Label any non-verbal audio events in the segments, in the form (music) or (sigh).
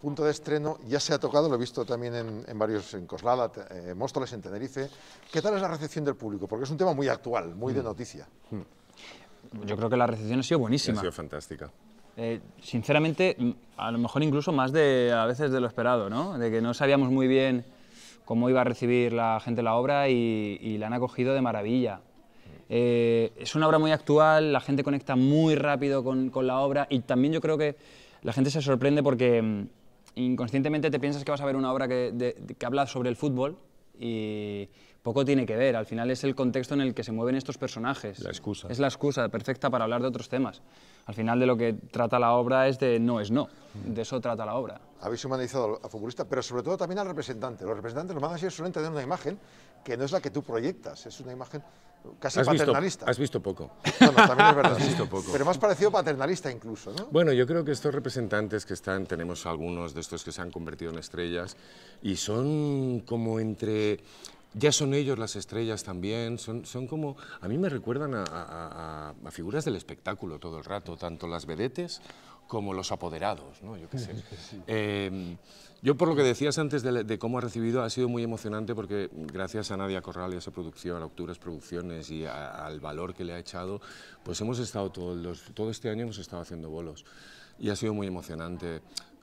punto de estreno, ya se ha tocado, lo he visto también en, varios, en Coslada, en eh, Móstoles, en Tenerife. ¿Qué tal es la recepción del público? Porque es un tema muy actual, muy de mm. noticia. Mm. Yo creo que la recepción ha sido buenísima. Ha sido fantástica. Eh, sinceramente, mm, a lo mejor incluso más de a veces de lo esperado, ¿no? De que no sabíamos muy bien cómo iba a recibir la gente la obra y, la han acogido de maravilla. Eh, es una obra muy actual, la gente conecta muy rápido con, con, la obra y también yo creo que la gente se sorprende porque inconscientemente te piensas que vas a ver una obra que, habla sobre el fútbol y poco tiene que ver. Al final es el contexto en el que se mueven estos personajes. La excusa. Es la excusa perfecta para hablar de otros temas. Al final de lo que trata la obra es de no es no. De eso trata la obra. Habéis humanizado al futbolista, pero sobre todo también al representante. Los representantes, los managers suelen tener una imagen que no es la que tú proyectas, es una imagen casi paternalista. has visto poco. no, también es verdad. has visto poco. Pero más parecido paternalista incluso, ¿no? Bueno, yo creo que estos representantes que están, tenemos algunos de estos que se han convertido en estrellas y son como entre ya son ellos las estrellas también, son, son como... A mí me recuerdan a, figuras del espectáculo todo el rato, tanto las vedetes como los apoderados, ¿no? Yo qué sé. (laughs) Em, yo por lo que decías antes de, cómo ha recibido, ha sido muy emocionante porque gracias a Nadia Corral y a su producción, a Octuras Producciones y al valor que le ha echado, pues hemos estado todo, los, todo este año hemos estado haciendo bolos y ha sido muy emocionante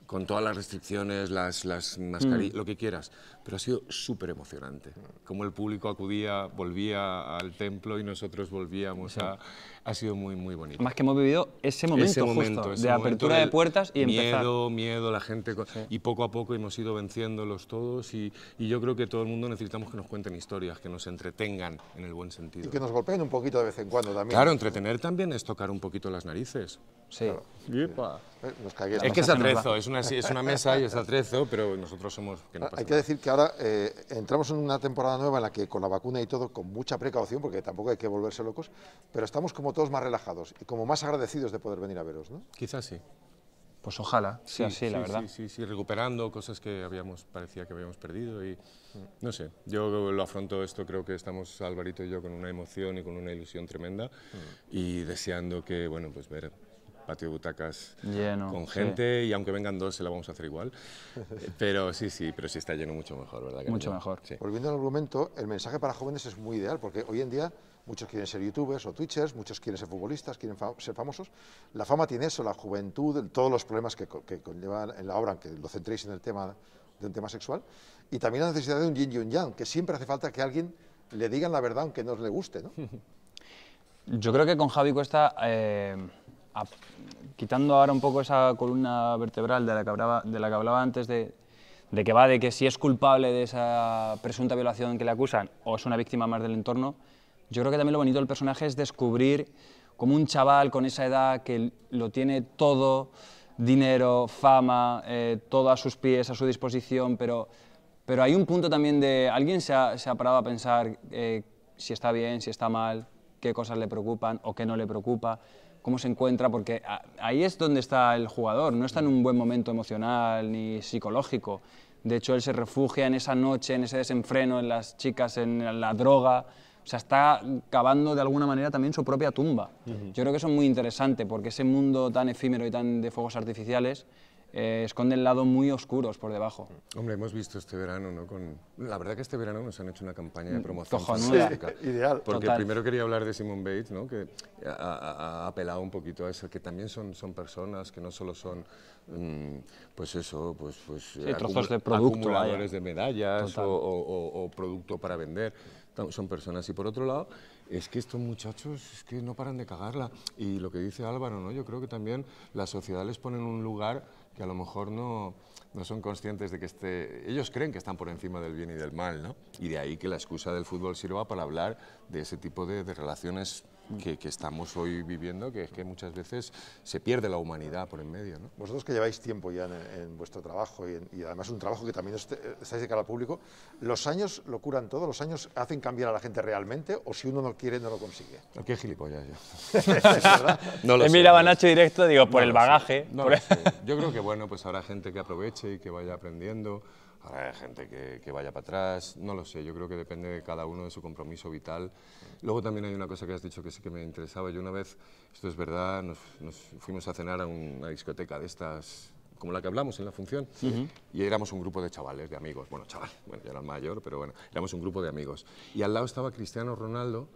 con todas las restricciones, las, las mascarillas, mm. lo que quieras. Pero ha sido súper emocionante. Como el público acudía, volvía al templo y nosotros volvíamos a... Ha sido muy, muy bonito. Más que hemos vivido ese momento, de apertura de puertas y empezar. Miedo, miedo, la gente... Y poco a poco hemos ido venciéndolos todos y, yo creo que todo el mundo necesitamos que nos cuenten historias, que nos entretengan en el buen sentido. Y que nos golpeen un poquito de vez en cuando también. Claro, entretener también es tocar un poquito las narices. Sí es que es atrezo, es una, mesa y es atrezo, pero nosotros somos... Ah, hay que decir que ahora eh, entramos en una temporada nueva en la que con la vacuna y todo, con mucha precaución, porque tampoco hay que volverse locos, pero estamos como todos más relajados y como más agradecidos de poder venir a veros, ¿no? Quizás sí. Pues ojalá, sí, así, la verdad. Sí, sí, sí, recuperando cosas que habíamos, parecía que habíamos perdido y no sé, yo lo afronto esto, creo que estamos Alvarito y yo con una emoción y con una ilusión tremenda mm. y deseando que, bueno, pues ver patio de butacas lleno, con gente y aunque vengan dos se la vamos a hacer igual. (laughs) Pero sí, sí, pero sí está lleno mucho mejor, ¿verdad? mucho mejor. Volviendo al argumento, el mensaje para jóvenes es muy ideal porque hoy en día muchos quieren ser youtubers o twitchers, muchos quieren ser futbolistas, quieren ser famosos. La fama tiene eso, la juventud, todos los problemas que, que conllevan en la obra, que lo centréis en el tema de un tema sexual, y también la necesidad de un yin y yang, que siempre hace falta que alguien le digan la verdad aunque no le guste, ¿no? (laughs) Yo creo que con Javi Cuesta eh, quitando ahora un poco esa columna vertebral de la que hablaba, antes, de, que va de que si es culpable de esa presunta violación que le acusan o es una víctima más del entorno, yo creo que también lo bonito del personaje es descubrir como un chaval con esa edad que lo tiene todo, dinero, fama, eh, todo a sus pies, a su disposición, pero, pero hay un punto también de... ¿Alguien se ha, parado a pensar eh, si está bien, si está mal, qué cosas le preocupan o qué no le preocupa? cómo se encuentra, porque ahí es donde está el jugador, no está en un buen momento emocional ni psicológico. De hecho, él se refugia en esa noche, en ese desenfreno, en las chicas, en la droga. O sea, está cavando de alguna manera también su propia tumba. Yo creo que eso es muy interesante, porque ese mundo tan efímero y tan de fuegos artificiales eh, esconde esconden lados muy oscuros por debajo. Hombre, hemos visto este verano, ¿no? Con... La verdad que este verano nos han hecho una campaña de mm, promoción Cojonuda. (laughs) ideal. Porque primero quería hablar de Simon Bates, ¿no? Que ha, apelado un poquito a eso, que también son, son personas, que no solo son, mm, pues eso, pues... pues sí, trozos de producto. Acumuladores de medallas o, o producto para vender. Son personas. Y por otro lado es que estos muchachos es que no paran de cagarla. Y lo que dice Álvaro, ¿no? yo creo que también la sociedad les pone en un lugar que a lo mejor no, no son conscientes de que esté... Ellos creen que están por encima del bien y del mal, ¿no? Y de ahí que la excusa del fútbol sirva para hablar de ese tipo de, de relaciones que, estamos hoy viviendo, que es que muchas veces se pierde la humanidad por en medio. ¿no? Vosotros que lleváis tiempo ya en, vuestro trabajo y, además un trabajo que también estáis de cara al público, ¿los años lo curan todo? ¿Los años hacen cambiar a la gente realmente o si uno no quiere no lo consigue? (laughs) Qué gilipollas yo. (laughs) no lo He Nacho directo, digo, por el bagaje. (laughs) Yo creo que bueno, pues habrá gente que aproveche y que vaya aprendiendo. Ahora hay gente que, vaya para atrás, no lo sé, yo creo que depende de cada uno de su compromiso vital. Luego también hay una cosa que has dicho que sí que me interesaba. Yo una vez, esto es verdad, nos, fuimos a cenar a una discoteca de estas como la que hablamos en la función, y éramos un grupo de chavales, de amigos. Bueno, chaval, bueno, ya era mayor, pero bueno, éramos un grupo de amigos. Y al lado estaba Cristiano Ronaldo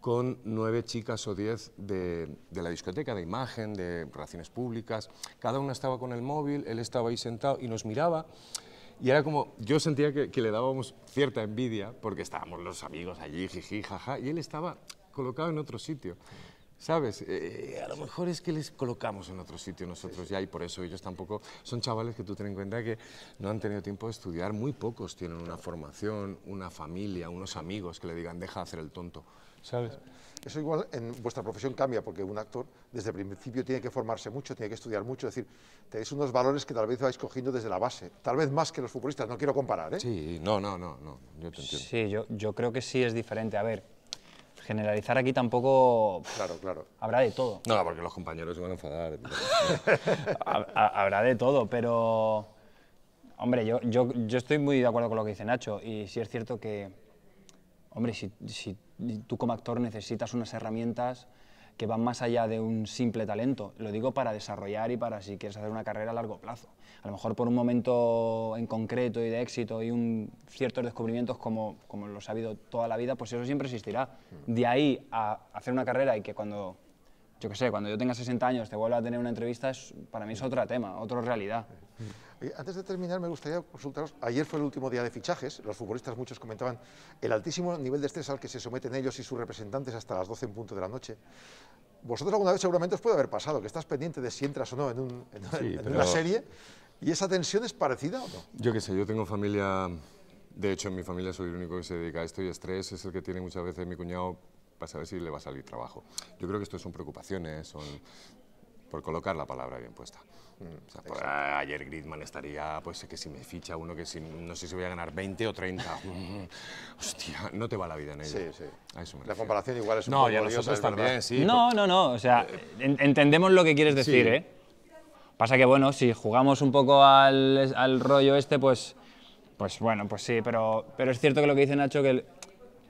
con nueve chicas o diez de, de, la discoteca, de imagen, de relaciones públicas. Cada una estaba con el móvil, él estaba ahí sentado y nos miraba. Y era como, yo sentía que, le dábamos cierta envidia porque estábamos los amigos allí, jiji, jaja, y él estaba colocado en otro sitio. ¿Sabes? Eh, eh, a lo mejor es que les colocamos en otro sitio nosotros ya y por eso ellos tampoco... Son chavales que tú ten en cuenta que no han tenido tiempo de estudiar, muy pocos tienen una formación, una familia, unos amigos que le digan deja de hacer el tonto, ¿sabes? Eso igual en vuestra profesión cambia porque un actor desde el principio tiene que formarse mucho, tiene que estudiar mucho, es decir, tenéis unos valores que tal vez vais cogiendo desde la base, tal vez más que los futbolistas, no quiero comparar, ¿eh? Sí, no, no, no, yo te entiendo. Sí, yo, yo creo que sí es diferente. A ver, generalizar aquí tampoco. Claro, claro. Habrá de todo. No, porque los compañeros se van a enfadar. (laughs) habrá de todo, pero. Hombre, yo, yo, estoy muy de acuerdo con lo que dice Nacho. Y sí es cierto que. Hombre, si, si tú como actor necesitas unas herramientas que van más allá de un simple talento. Lo digo para desarrollar y para si quieres hacer una carrera a largo plazo. A lo mejor por un momento en concreto y de éxito y un, ciertos descubrimientos como, como los ha habido toda la vida, pues eso siempre existirá. Mm. De ahí a hacer una carrera y que cuando, yo qué sé, cuando yo tenga 60 años te vuelva a tener una entrevista, es, para mí es mm. otro tema, otra realidad. Mm. Eh, antes de terminar, me gustaría consultaros. Ayer fue el último día de fichajes. Los futbolistas, muchos comentaban el altísimo nivel de estrés al que se someten ellos y sus representantes hasta las 12 en punto de la noche. Vosotros alguna vez seguramente os puede haber pasado que estás pendiente de si entras o no en, en, una serie. ¿Y esa tensión es parecida o no? Yo qué sé, yo tengo familia. De hecho, en mi familia soy el único que se dedica a esto y estrés es el que tiene muchas veces mi cuñado para saber si le va a salir trabajo. Yo creo que esto son preocupaciones, son por colocar la palabra bien puesta. Mm, pues, ah, ayer Griezmann estaría, pues eh, que si me ficha uno, que si no sé si voy a ganar 20 o 30. (laughs) Mm, hostia, no te va la vida en ello. Sí, sí. la comparación igual es un no, poco y a nosotros también, sí. No, no, no, o sea, eh, entendemos lo que quieres decir, ¿eh? Pasa que, bueno, si jugamos un poco al, rollo este, pues, pues bueno, pues sí, pero, pero es cierto que lo que dice Nacho, que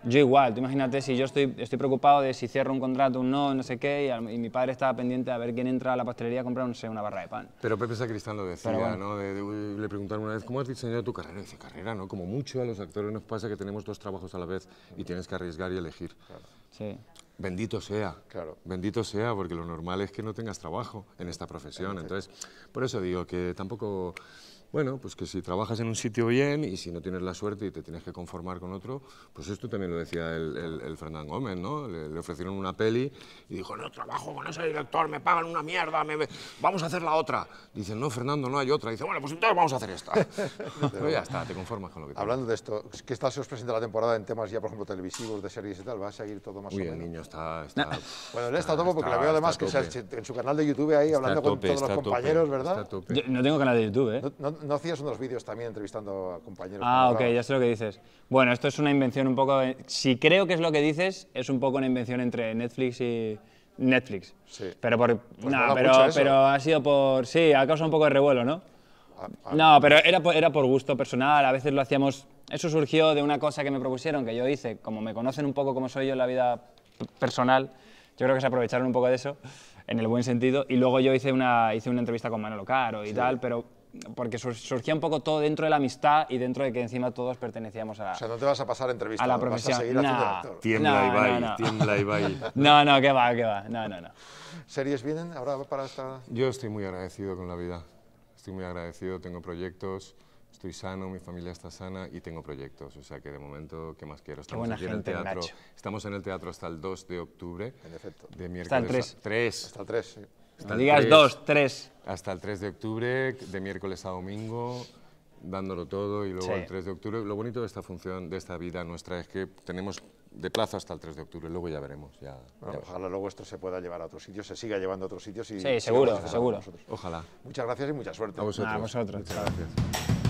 yo igual, te imagínate si yo estoy, estoy preocupado de si cierro un contrato, o no, no sé qué, y, mi padre estaba pendiente a ver quién entra a la pastelería a comprar, no sé, una barra de pan. Pero Pepe Sacristán lo decía, ¿no? le preguntaron una vez, ¿cómo has diseñado tu carrera? Y dice, carrera, ¿no? Como mucho a los actores nos pasa que tenemos dos trabajos a la vez y tienes que arriesgar y elegir. Claro. Bendito sea, claro. bendito sea, porque lo normal es que no tengas trabajo en esta profesión. Entonces, por eso digo que tampoco bueno, pues que si trabajas en un sitio bien y si no tienes la suerte y te tienes que conformar con otro, pues esto también lo decía el, Fernán Gómez, ¿no? Le, ofrecieron una peli y dijo, no trabajo con ese director, me pagan una mierda, vamos a hacer la otra. Dicen, no, Fernando, no hay otra. Dice, bueno, pues entonces vamos a hacer esta. Pero (laughs) ya está, te conformas con lo que Hablando de esto, ¿qué tal se os presenta la temporada en temas ya, por ejemplo, televisivos, de series y tal? ¿Va a seguir todo más o menos? el niño está... bueno, él está, porque lo veo además que en su canal de YouTube ahí hablando con todos los compañeros, ¿verdad? no tengo canal de YouTube, ¿eh? no hacías unos vídeos también entrevistando a compañeros. Ah, ok, ya sé lo que dices. Bueno, esto es una invención un poco... Si creo que es lo que dices, es un poco una invención entre Netflix y... Netflix. Sí. Pero por... Pues pero, ha sido por... Sí, ha causado un poco de revuelo, ¿no? Ah, ah. no, pero era por, era por gusto personal, a veces lo hacíamos... Eso surgió de una cosa que me propusieron, que yo hice, como me conocen un poco como soy yo en la vida personal, yo creo que se aprovecharon un poco de eso, en el buen sentido, y luego yo hice una, hice una entrevista con Manolo Caro y tal, pero porque surgía un poco todo dentro de la amistad y dentro de que encima todos pertenecíamos a la O sea, no te vas a pasar entrevista, a la profesión. Vas a seguir no. Tiembla no, Ibai, (laughs) no, No, no, que va, que va. No, no, no. ¿Series vienen ahora para esta...? Yo estoy muy agradecido con la vida. Estoy muy agradecido, tengo proyectos estoy sano, mi familia está sana y tengo proyectos. O sea que de momento, ¿qué más quiero? Estamos en el teatro. Estamos en el teatro hasta el 2 de octubre. En efecto. De miércoles. Hasta el 3. Hasta el 3, hasta días 2, 3. Hasta el 3 de octubre, de miércoles a domingo, dándolo todo y luego el 3 de octubre. Lo bonito de esta función, de esta vida nuestra, es que tenemos de plazo hasta el 3 de octubre, luego ya pues veremos. ojalá luego esto se pueda llevar a otros sitios, se siga llevando a otros sitios. Y sí, seguro, seguro. Ojalá. Muchas gracias y mucha suerte. A vosotros. A vosotros. gracias.